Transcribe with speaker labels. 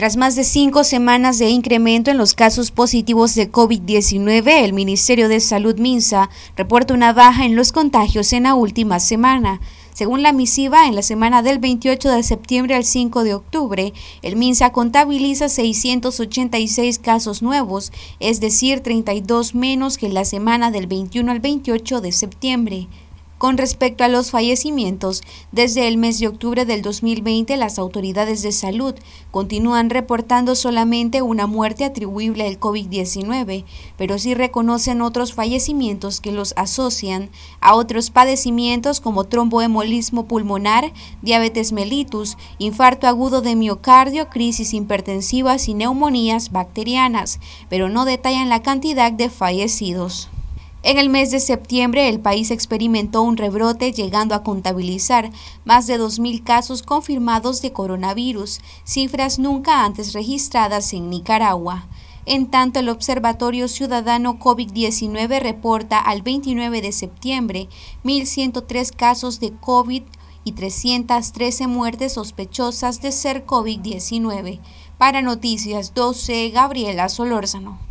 Speaker 1: Tras más de cinco semanas de incremento en los casos positivos de COVID-19, el Ministerio de Salud Minsa reporta una baja en los contagios en la última semana. Según la misiva, en la semana del 28 de septiembre al 5 de octubre, el MINSA contabiliza 686 casos nuevos, es decir, 32 menos que en la semana del 21 al 28 de septiembre. Con respecto a los fallecimientos, desde el mes de octubre del 2020 las autoridades de salud continúan reportando solamente una muerte atribuible al COVID-19, pero sí reconocen otros fallecimientos que los asocian a otros padecimientos como tromboemolismo pulmonar, diabetes mellitus, infarto agudo de miocardio, crisis hipertensivas y neumonías bacterianas, pero no detallan la cantidad de fallecidos. En el mes de septiembre, el país experimentó un rebrote, llegando a contabilizar más de 2.000 casos confirmados de coronavirus, cifras nunca antes registradas en Nicaragua. En tanto, el Observatorio Ciudadano COVID-19 reporta al 29 de septiembre 1.103 casos de COVID y 313 muertes sospechosas de ser COVID-19. Para Noticias 12, Gabriela Solórzano.